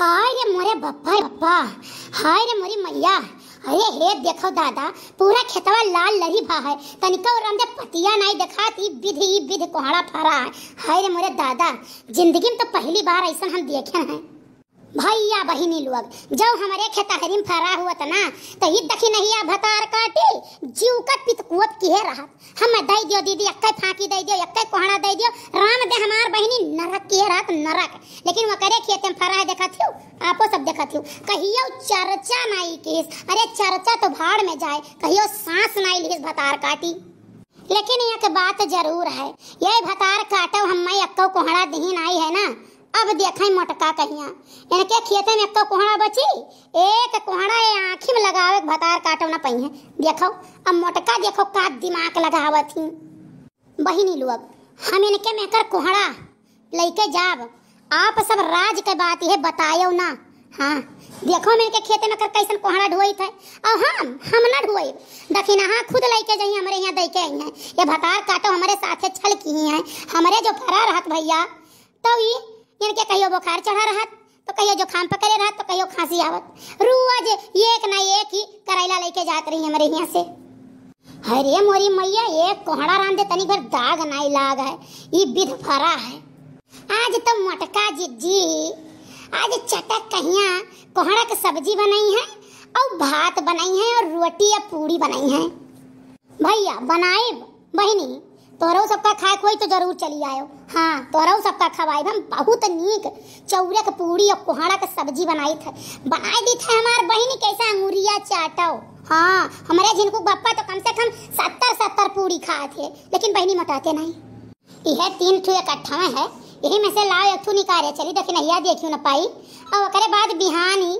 हाय रे मोरे बप्पा बप्पा हाय रे मोरी मैया अरे हे देखो दादा पूरा खेतवा लाल लही भा है तनिका और हमके पतिया नहीं देखा थी विधि विधि कोहड़ा फारा है हाय रे मोरे दादा जिंदगी में तो पहली बार ऐसा हम देखे हैं भैया बहिनी लोग जब हमारे खेतहरी में फरा हुआ था ना तो ये दखी नहीं आ भतार काटी जीव का पित पितकुवत किहे रहा हम दई दियो दीदी अक्के फाकी दे दियो अक्के कोहड़ा दे दियो राम दे हमार बहिनी नरक किहे रहा नरक लेकिन वो करे खेत में फरा है देखा थी साथियों कहियो चर्चा नाई केस अरे चर्चा तो भाड़ में जाए कहियो सांस नाई लीस भतार काटी लेकिन एक बात जरूर है ये भतार काटो हम मई अक्को कोहड़ा दही नाई है ना अब देखे मोटका कहिया इनके खेते में तो कोहड़ा बची एक कोहड़ा ये आँखी में लगावे भतार काटो ना पही है देखो अब मोटका देखो का दिमाग लगावा थी बहिनी लोग हम इनके में कर कोहड़ा लेके जाब आप सब राज के बात ये बतायो ना हाँ देखो मेरे के खेते में कर कैसन कोहरा ढोई थे और हम हम ना ढोई दखिना हाँ खुद लेके जाइए हमारे यहाँ दे के आई ये भतार काटो हमारे साथ छल की ही है हमारे जो फरा रहत भैया तो ये इनके कहियो बुखार चढ़ा रहत तो कहियो जो खाम पकड़े रहत तो कहियो खांसी आवत रोज एक ना एक ही करेला लेके जात रही हमारे यहाँ से अरे मोरी मैया ये कोहरा रांधे तनी भर दाग नहीं लाग है ये बिध फरा है आज तो मटका जी जी आज चटक कहिया कोहड़ा के सब्जी बनाई है और भात बनाई है और रोटी या पूड़ी बनाई है भैया बनाए बहनी तोहरों सबका खाए कोई तो जरूर चली आयो हाँ तोहरों सबका खवाए हम बहुत नीक चौरक पूड़ी और कोहड़ा के सब्जी बनाई थे बनाए दी थे हमारे बहनी कैसा अंगूरिया चाटो हाँ हमारे जिनको बप्पा तो कम से कम सत्तर सत्तर पूड़ी खाए थे लेकिन बहनी मटाते नहीं यह तीन ठू इकट्ठा है यही में से लाओ एक थू कार्य चली दखिनहिया दिए क्यों न पाई और करे बाद बिहानी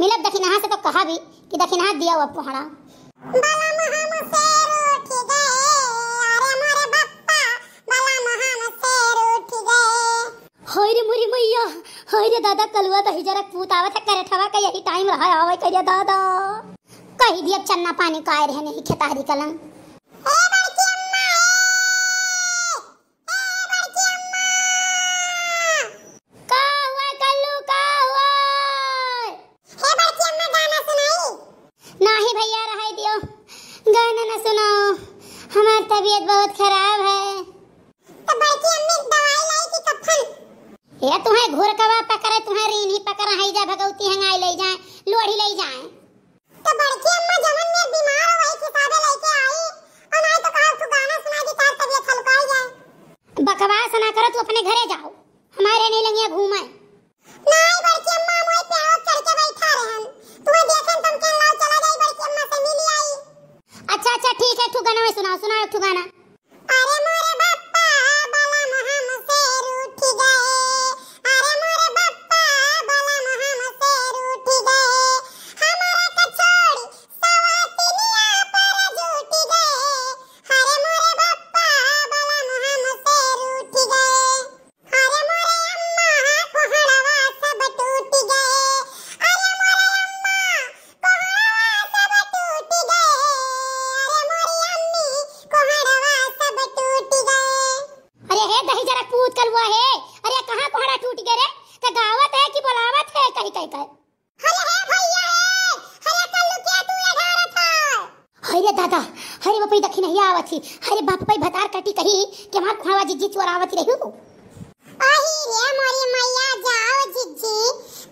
मिलब दखिनहा से तो कहा भी कि दखिनहा दिया हुआ पोहड़ा होइरे मुरी मैया होइरे दादा कलुआ कही जरा पूत आवत है करे ठवा का यही टाइम रहा आवे करिया दादा कही दिया चन्ना पानी काय रहने ही खेतारी कलम नहीं भैया रहा दियो गाना ना सुनाओ हमारी तबीयत बहुत खराब है तो भाई की अम्मी दवाई लाई थी कफन तो ये तुम्हें घोर कवा पकड़े तुम्हें रीन ही पकड़ है जा भगवती हंगाई ले जाए लोढ़ी ले जाए तो बड़की अम्मा जमन में बीमार हो गई थी सादे लेके आई और मैं तो कहा तू गाना सुना दे तार तबीयत हल्का हो जाए बकवास ना करो तू अपने घरे जा ठीक है गाना मैं सुना एक गाना अरे दादा अरे बापई दखी नहीं आवत ही अरे बापई भतार कटी कही कि हमार खुआवा जिज्जी चोर आवत रही हूँ अही रे मोरी मैया जाओ जिज्जी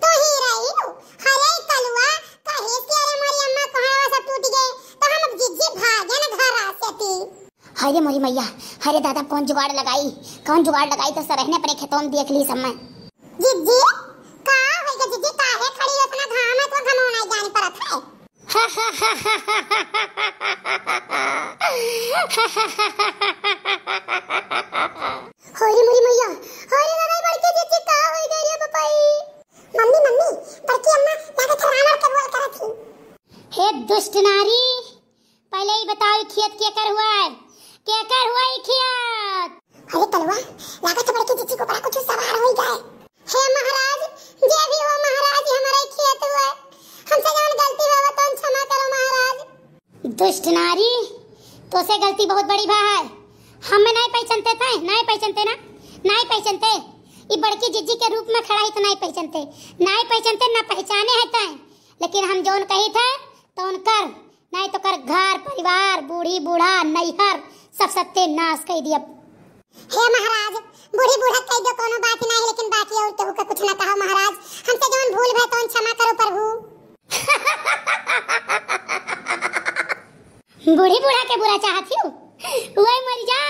तो ही रही हूँ हरे कलुआ कहे से अरे मोरी अम्मा खुआवा सब टूट गए तो हम अब जिज्जी भागे ना घर आ सके हरे मोरी मैया हरे दादा कौन जुगाड़ लगाई कौन जुगाड़ लगाई तो सरहने अपने खेतों में देख ली समय जिज्जी होरी मुरी मैया होरी लड़ाई बढ़ के जेचे का हो गई रे पापाई मम्मी मम्मी बड़की अम्मा लागे थरान और करवल करत थी हे दुष्ट नारी पहले ही बताओ खेत के कर हुआ है के कर हुआ है खेत अरे कलवा लागे तो बड़की जेची को बड़ा कुछ सवार हो गया है हे अम्मा दुष्ट नारी तो से गलती बहुत बड़ी बा है हम में नहीं पहचानते थे नहीं पहचानते ना नहीं पहचानते ये बड़की जिज्जी के रूप में खड़ा ही तो नहीं पहचानते नहीं पहचानते ना पहचाने है तय तो। लेकिन हम जोन कही थे तो उन कर नहीं तो कर घर परिवार बूढ़ी बूढ़ा नैहर सब सत्य नाश कह दिया हे महाराज बूढ़ी बूढ़ा कह दो कोनो बात नहीं है लेकिन बाकी और तो का कुछ ना कहो महाराज हमसे जोन भूल भय तवन तो क्षमा करो प्रभु बूढ़ी बूढ़ा के बुरा चाहती हूँ वही मर जा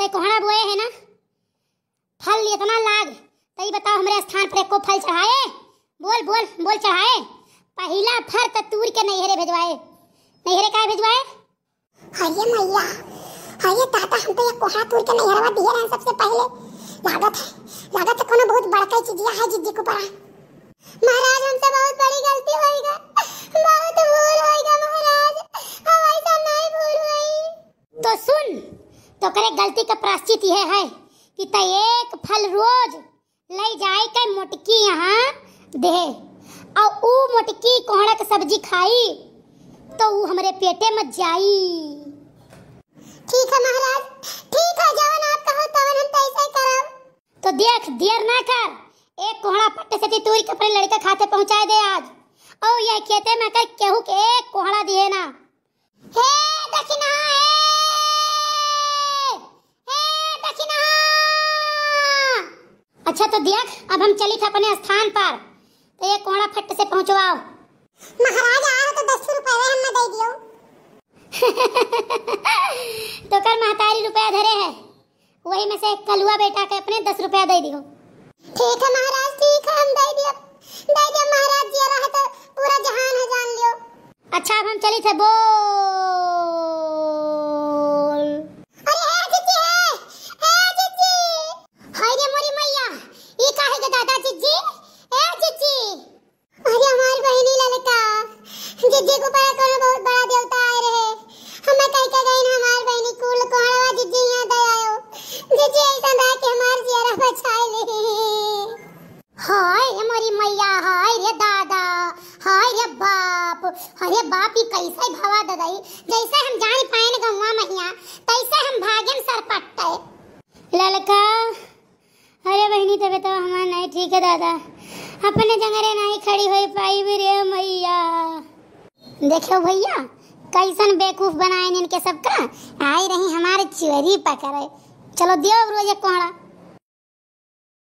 ते कोहना बोए है ना फल इतना लाग तई बताओ हमरे स्थान पर को फल चढ़ाए बोल बोल बोल चढ़ाए पहला फर तो तूर के नैहरे भेजवाए नैहरे का भेजवाए अरे मैया अरे ताता हम तो ये कोहना तूर के नैहरवा दिए रहे सबसे पहले लागत है लागत है कोनो बहुत बड़का चीजिया है जिद्दी को पड़ा महाराज हमसे बहुत बड़ी गलती होई गई बहुत भूल होई गई महाराज हमारे साथ नहीं भूल हुई तो सुन तो करे गलती का प्राश्चित यह है कि त एक फल रोज ले जाए के मोटकी यहाँ दे और वो मोटकी कोहड़ा के सब्जी खाई तो वो हमारे पेटे में जाई ठीक है महाराज ठीक है जवन आप कहो तो हम तैसे करब तो देख देर ना कर एक कोहड़ा पट्टे से तूरी के अपने लड़के खाते पहुंचाए दे आज और यह कहते मैं कर केहू के एक कोहड़ा दिए ना हे दक्षिणा है अच्छा तो दिया अब हम चली थे अपने स्थान पर तो ये कोड़ा फट से पहुंचवाओ महाराज आ रहे तो दस रुपए हम दे दियो तो कर महतारी रुपया धरे है वही में से एक कलुआ बेटा के अपने दस रुपया दे दियो ठीक है महाराज ठीक है हम दे दियो दे दियो महाराज जी रहे तो पूरा जहान है जान लियो अच्छा अब हम चली थे बो आले हाय हमारी मैया हाय रे दादा हाय रे बाप हाय रे बाप ये कैसे भवा ददाई जैसे हम जान पाए गौवा महिया तैसे हम भागेम सर पट्टे ललका अरे बहनी तबे तो हमार नहीं ठीक है दादा अपने जंगरे नहीं खड़ी होई पाई भी रे मैया देखो भैया कैसन बेवकूफ बनाए इनके सबका आई रही हमारे चोरी पकड़े चलो दियो रोजे कोहड़ा